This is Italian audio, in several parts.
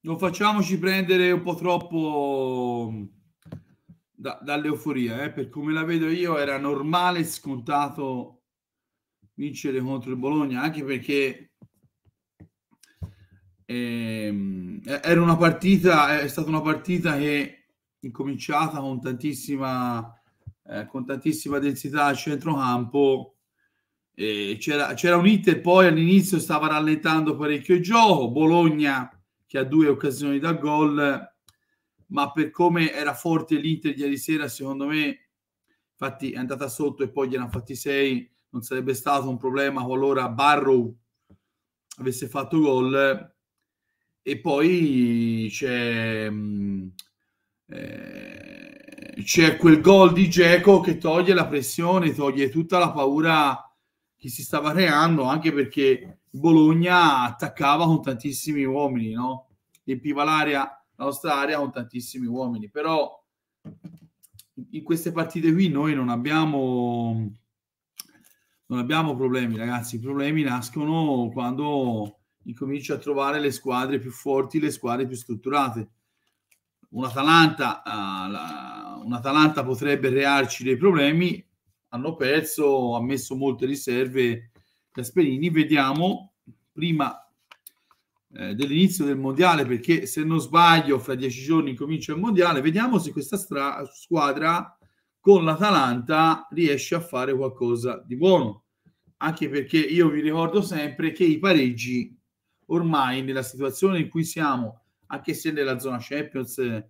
Non facciamoci prendere un po' troppo mm, da, dall'euforia, eh? per come la vedo io era normale e scontato vincere contro il Bologna, anche perché ehm, era una partita, è stata una partita che incominciata con tantissima, eh, con tantissima densità al centrocampo. Eh, c'era, c'era un hit poi all'inizio stava rallentando parecchio il gioco. Bologna che ha due occasioni da gol, ma per come era forte l'Inter ieri sera, secondo me, infatti è andata sotto e poi gliel'hanno fatti sei, non sarebbe stato un problema qualora Barrow avesse fatto gol. E poi c'è, mm, eh, c'è quel gol di Geco che toglie la pressione, toglie tutta la paura che si stava creando anche perché Bologna attaccava con tantissimi uomini, no? riempiva l'area, la nostra area con tantissimi uomini, però in queste partite qui noi non abbiamo non abbiamo problemi, ragazzi. I problemi nascono quando incominci a trovare le squadre più forti, le squadre più strutturate. Un Atalanta, uh, la, un Atalanta potrebbe crearci dei problemi, hanno perso, ha messo molte riserve Gasperini. Vediamo prima eh, dell'inizio del mondiale, perché se non sbaglio, fra dieci giorni comincia il mondiale. Vediamo se questa stra- squadra con l'Atalanta riesce a fare qualcosa di buono. Anche perché io vi ricordo sempre che i pareggi ormai nella situazione in cui siamo, anche se nella zona Champions eh,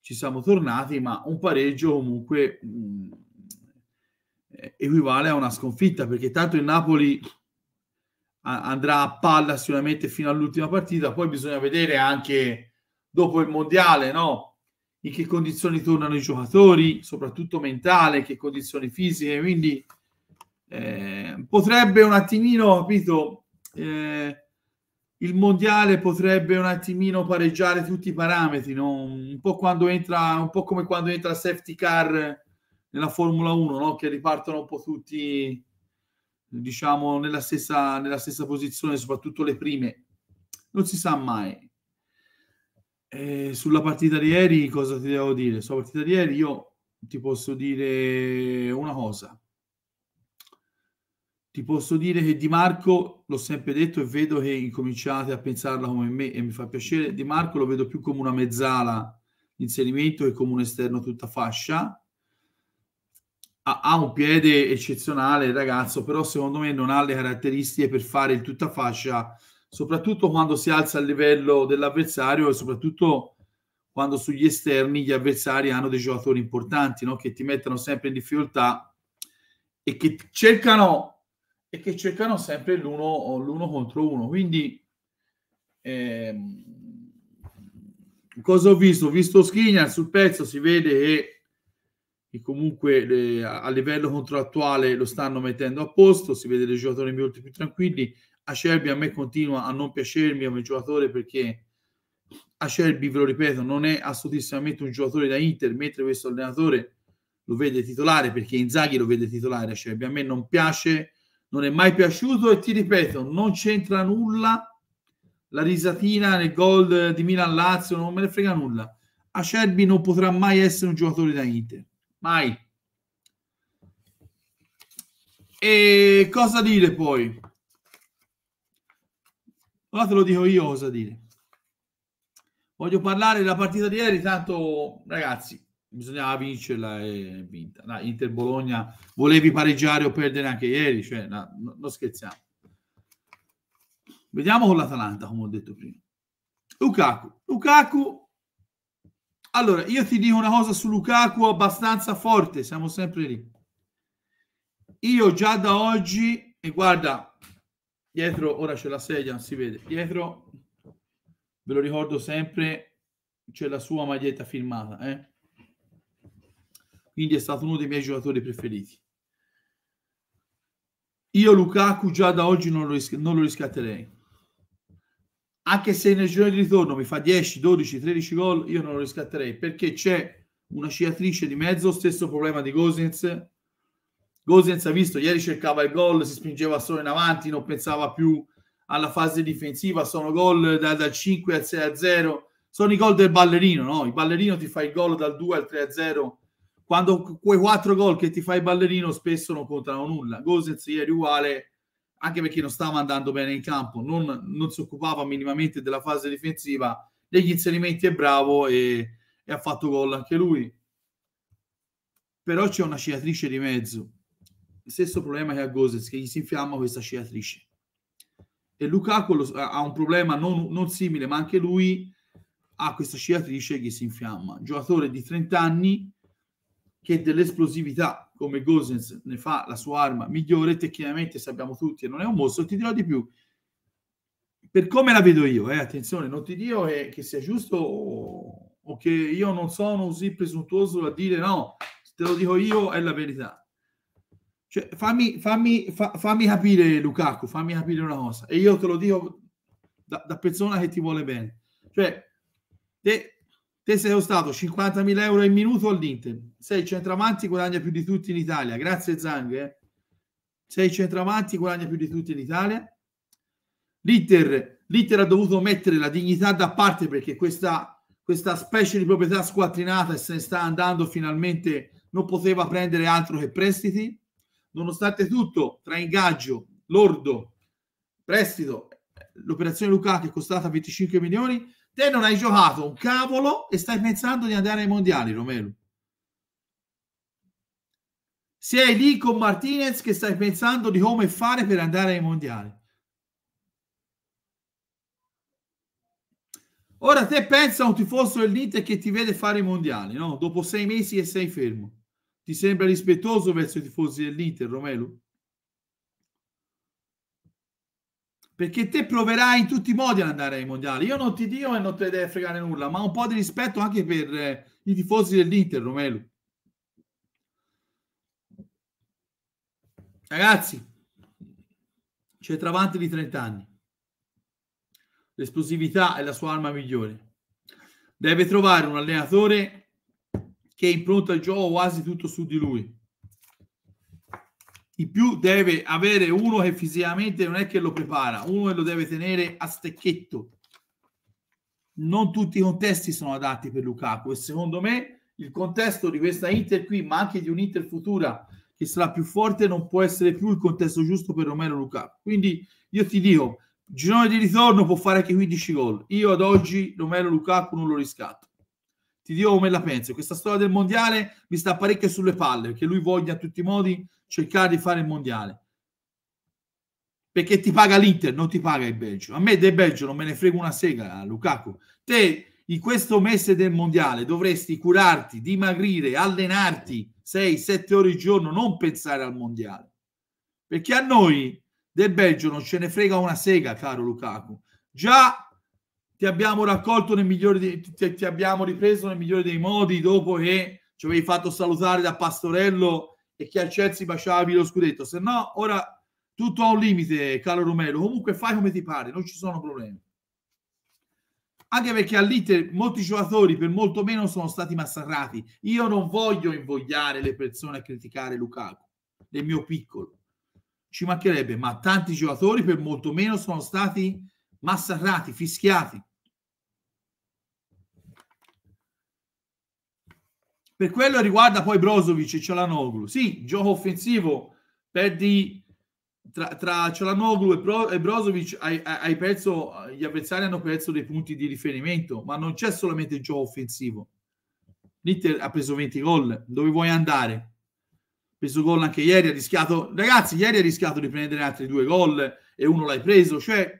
ci siamo tornati, ma un pareggio comunque mh, equivale a una sconfitta perché tanto il Napoli andrà a palla sicuramente fino all'ultima partita poi bisogna vedere anche dopo il mondiale no? in che condizioni tornano i giocatori soprattutto mentale che condizioni fisiche quindi eh, potrebbe un attimino capito eh, il mondiale potrebbe un attimino pareggiare tutti i parametri no? un po' quando entra un po' come quando entra safety car nella Formula 1, no? che ripartono un po' tutti, diciamo, nella stessa, nella stessa posizione, soprattutto le prime. Non si sa mai. E eh, sulla partita di ieri, cosa ti devo dire? Sulla partita di ieri io ti posso dire una cosa. Ti posso dire che Di Marco, l'ho sempre detto e vedo che incominciate a pensarla come me e mi fa piacere, Di Marco lo vedo più come una mezzala inserimento che come un esterno tutta fascia ha, ha, un piede eccezionale il ragazzo, però secondo me non ha le caratteristiche per fare il tutta fascia, soprattutto quando si alza il livello dell'avversario e soprattutto quando sugli esterni gli avversari hanno dei giocatori importanti no? che ti mettono sempre in difficoltà e che cercano, e che cercano sempre l'uno, l'uno contro uno. Quindi ehm, cosa ho visto? Ho visto Skinner sul pezzo, si vede che che comunque le, a livello contrattuale lo stanno mettendo a posto, si vede dei giocatori molto più tranquilli. Acerbi a me continua a non piacermi come giocatore perché Acerbi, ve lo ripeto, non è assolutissimamente un giocatore da Inter, mentre questo allenatore lo vede titolare perché Inzaghi lo vede titolare Acerbi. A me non piace, non è mai piaciuto e ti ripeto, non c'entra nulla la risatina nel gol di Milan-Lazio, non me ne frega nulla. Acerbi non potrà mai essere un giocatore da Inter Mai. E cosa dire poi? Ora te lo dico io cosa dire. Voglio parlare della partita di ieri, tanto ragazzi, bisognava vincerla e vinta. No, Inter Bologna volevi pareggiare o perdere anche ieri, cioè no, non scherziamo. Vediamo con l'Atalanta, come ho detto prima. Lukaku, Lukaku allora, io ti dico una cosa su Lukaku abbastanza forte, siamo sempre lì. Io già da oggi, e guarda, dietro, ora c'è la sedia, si vede, dietro, ve lo ricordo sempre, c'è la sua maglietta firmata, eh? quindi è stato uno dei miei giocatori preferiti. Io Lukaku già da oggi non lo, risc- non lo riscatterei anche se nel giro di ritorno mi fa 10, 12, 13 gol, io non lo riscatterei perché c'è una sciatrice di mezzo, stesso problema di Gosens. Gosens ha visto, ieri cercava il gol, si spingeva solo in avanti, non pensava più alla fase difensiva, sono gol da, dal 5 al 6 a 0, sono i gol del ballerino, no? Il ballerino ti fa il gol dal 2 al 3 a 0, quando quei 4 gol che ti fa il ballerino spesso non contano nulla. Gosens ieri uguale, anche perché non stava andando bene in campo, non, non si occupava minimamente della fase difensiva, degli inserimenti è bravo e, e ha fatto gol anche lui. Però c'è una sciatrice di mezzo, stesso problema che ha Gosens, che gli si infiamma questa sciatrice. E Lukaku lo, ha un problema non, non simile, ma anche lui ha questa sciatrice che si infiamma. Giocatore di 30 anni che dell'esplosività come Gosens ne fa la sua arma migliore, tecnicamente sappiamo tutti e non è un mostro, ti dirò di più. Per come la vedo io, eh, attenzione, non ti dico eh, che sia giusto o, o, che io non sono così presuntuoso a dire no, te lo dico io, è la verità. Cioè, fammi, fammi, fa, fammi capire Lukaku, fammi capire una cosa, e io te lo dico da, da persona che ti vuole bene. Cioè, te, Te sei costato 50.000 euro al minuto all'Inter. Sei centravanti, guadagna più di tutti in Italia. Grazie Zang. Eh? Sei centravanti, guadagna più di tutti in Italia. L'Inter, L'Inter ha dovuto mettere la dignità da parte perché questa, questa specie di proprietà squattrinata e se ne sta andando finalmente non poteva prendere altro che prestiti. Nonostante tutto, tra ingaggio, lordo, prestito, l'operazione Luca è costata 25 milioni, Te non hai giocato un cavolo e stai pensando di andare ai mondiali, Romero Sei lì con Martinez che stai pensando di come fare per andare ai mondiali. Ora te pensa un tifoso dell'Inter che ti vede fare i mondiali, no? Dopo sei mesi e sei fermo. Ti sembra rispettoso verso i tifosi dell'Inter, Romelu? perché te proverai in tutti i modi ad andare ai mondiali. Io non ti dico e non te ne deve fregare nulla, ma un po' di rispetto anche per eh, i tifosi dell'Inter, Romelu. Ragazzi, c'è Travanti di 30 anni. L'esplosività è la sua arma migliore. Deve trovare un allenatore che impronta il gioco quasi tutto su di lui in più deve avere uno che fisicamente non è che lo prepara, uno che lo deve tenere a stecchetto. Non tutti i contesti sono adatti per Lukaku e secondo me il contesto di questa Inter qui, ma anche di un'Inter futura che sarà più forte, non può essere più il contesto giusto per Romero Lukaku. Quindi io ti dico, girone di ritorno può fare anche 15 gol. Io ad oggi Romero Lukaku non lo riscatto ti dirò come la penso. Questa storia del mondiale mi sta parecchio sulle palle perché lui voglia a tutti i modi cercare di fare il mondiale. Perché ti paga l'Inter, non ti paga il Belgio. A me del Belgio non me ne frega una sega, Lukaku. Te in questo mese del mondiale dovresti curarti, dimagrire, allenarti 6-7 ore al giorno, non pensare al mondiale. Perché a noi del Belgio non ce ne frega una sega, caro Lukaku. Già ti abbiamo raccolto nel migliore dei, ti, ti, abbiamo ripreso nel migliore dei modi dopo che ci avevi fatto salutare da Pastorello e che al Chelsea baciavi lo scudetto. Se no, ora tutto ha un limite, caro Romero. Comunque fai come ti pare, non ci sono problemi. Anche perché all'Inter molti giocatori per molto meno sono stati massacrati. Io non voglio invogliare le persone a criticare Lukaku, nel mio piccolo. Ci mancherebbe, ma tanti giocatori per molto meno sono stati massacrati, fischiati. Per quello riguarda poi Brozovic e Cialanoglu, sì, gioco offensivo, perdi tra, tra Cialanoglu e, Bro, e Brozovic hai, hai perso, gli avversari hanno perso dei punti di riferimento, ma non c'è solamente il gioco offensivo. L'Inter ha preso 20 gol, dove vuoi andare? preso gol anche ieri, ha rischiato, ragazzi, ieri ha rischiato di prendere altri due gol e uno l'hai preso, cioè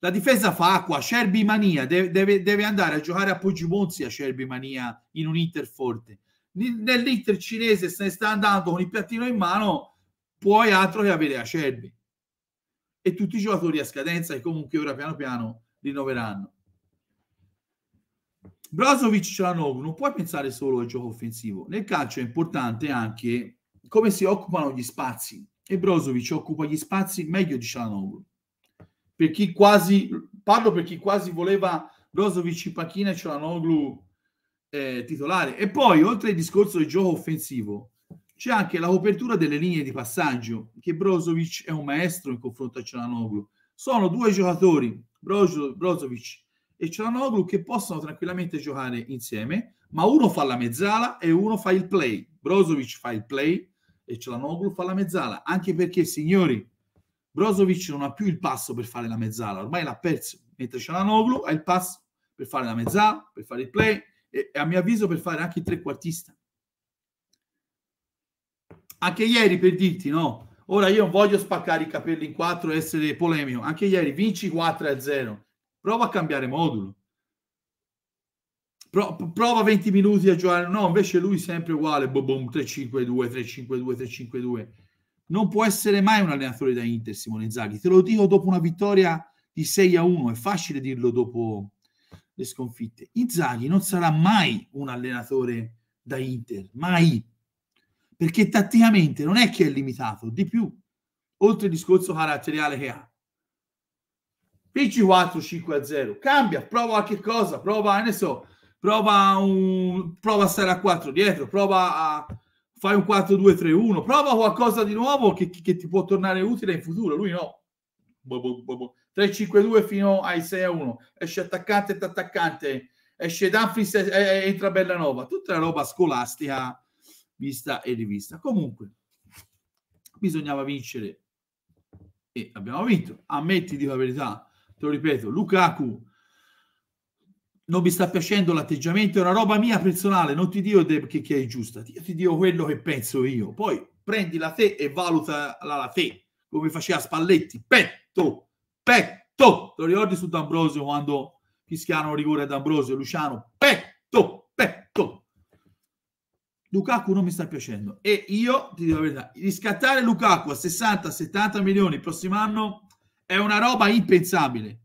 la difesa fa acqua, Cerbi Mania deve, deve, deve, andare a giocare a Poggi Monzi a Cerbi Mania in un Inter forte. Nell'Inter cinese se ne sta andando con il piattino in mano, puoi altro che avere a Cerbi. E tutti i giocatori a scadenza che comunque ora piano piano rinnoveranno. Brozovic Cianoglu non puoi pensare solo al gioco offensivo. Nel calcio è importante anche come si occupano gli spazi e Brozovic occupa gli spazi meglio di Cianoglu per chi quasi, parlo per chi quasi voleva Brozovic, Pachina e Cialanoglu eh, titolare. E poi, oltre al discorso del gioco offensivo, c'è anche la copertura delle linee di passaggio, che Brozovic è un maestro in confronto a Cialanoglu. Sono due giocatori, Brozo, Brozovic e Cialanoglu, che possono tranquillamente giocare insieme, ma uno fa la mezzala e uno fa il play. Brozovic fa il play e Cialanoglu fa la mezzala, anche perché, signori, Brozovic non ha più il passo per fare la mezzala, ormai l'ha perso, mentre Cialanoglu ha il passo per fare la mezzala, per fare il play e, e a mio avviso per fare anche il trequartista. Anche ieri per dirti, no? Ora io non voglio spaccare i capelli in quattro e essere polemico, anche ieri vinci 4 a 0, prova a cambiare modulo. Pro, prova 20 minuti a giocare, no, invece lui sempre uguale, boom, 3-5-2, 3-5-2, 3-5-2 non può essere mai un allenatore da Inter Simone Zaghi, te lo dico dopo una vittoria di 6 a 1, è facile dirlo dopo le sconfitte. Inzaghi non sarà mai un allenatore da Inter, mai, perché tatticamente non è che è limitato, di più, oltre il discorso caratteriale che ha. Vinci 4 5 a 0, cambia, prova qualche cosa, prova, ne so, prova, un, prova a stare a 4 dietro, prova a fai un 4-2-3-1, prova qualcosa di nuovo che, che, ti può tornare utile in futuro. Lui no. 3-5-2 fino ai 6-1, esce attaccante e attaccante, esce Danfris e, entra Bellanova. Tutta la roba scolastica vista e rivista. Comunque, bisognava vincere e abbiamo vinto. Ammetti, dico la verità, te lo ripeto, Lukaku non mi sta piacendo l'atteggiamento, è una roba mia personale, non ti dico che, che, è giusta, io ti dico quello che penso io. Poi prendi la te e valuta la te, come faceva Spalletti, petto, petto. Lo ricordi su D'Ambrosio quando fischiano rigore D'Ambrosio Ambrosio, Luciano, petto, petto. Lukaku non mi sta piacendo e io ti dico la verità, riscattare Lukaku a 60-70 milioni il prossimo anno è una roba impensabile.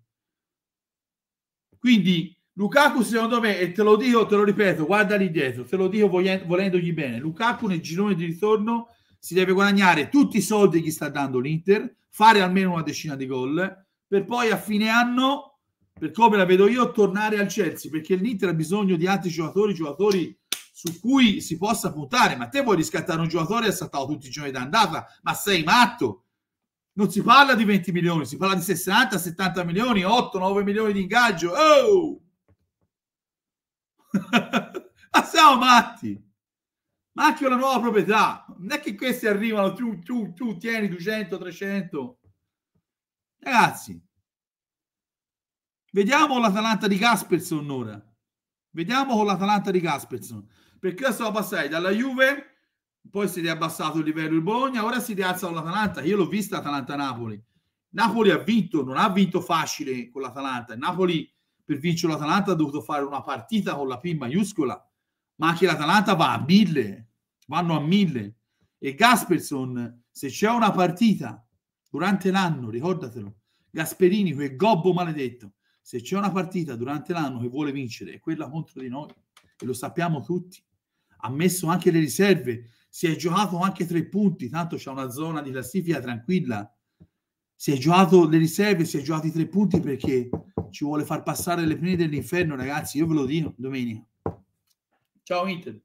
Quindi Lukaku secondo me, e te lo dico, te lo ripeto, guarda lì dietro, te lo dico volendogli bene, Lukaku nel girone di ritorno si deve guadagnare tutti i soldi che gli sta dando l'Inter, fare almeno una decina di gol, per poi a fine anno, per come la vedo io, tornare al Chelsea, perché l'Inter ha bisogno di altri giocatori, giocatori su cui si possa puntare, ma te vuoi riscattare un giocatore che ha saltato tutti i giorni d'andata, ma sei matto? Non si parla di 20 milioni, si parla di 60, 70 milioni, 8, 9 milioni di ingaggio. Oh! ma siamo matti! Ma anche una nuova proprietà. Non è che questi arrivano, tu, tu, tu, tieni 200, 300. Ragazzi, vediamo l'Atalanta di Gasperson ora. Vediamo con l'Atalanta di Gasperson. Perché io stavo passando dalla Juve, poi si è abbassato il livello il Bologna, ora si rialza con l'Atalanta. Io l'ho vista Atalanta-Napoli. Napoli ha vinto, non ha vinto facile con l'Atalanta. Napoli per vincere l'Atalanta ha dovuto fare una partita con la P maiuscola, ma anche l'Atalanta va a mille, vanno a mille. E Gasperson, se c'è una partita durante l'anno, ricordatelo, Gasperini, quel gobbo maledetto, se c'è una partita durante l'anno che vuole vincere, è quella contro di noi, e lo sappiamo tutti. Ha messo anche le riserve, si è giocato anche tre punti, tanto c'è una zona di classifica tranquilla si è giocato le riserve, si è giocato i tre punti perché ci vuole far passare le prime dell'inferno, ragazzi. Io ve lo dico domenica. Ciao Inter.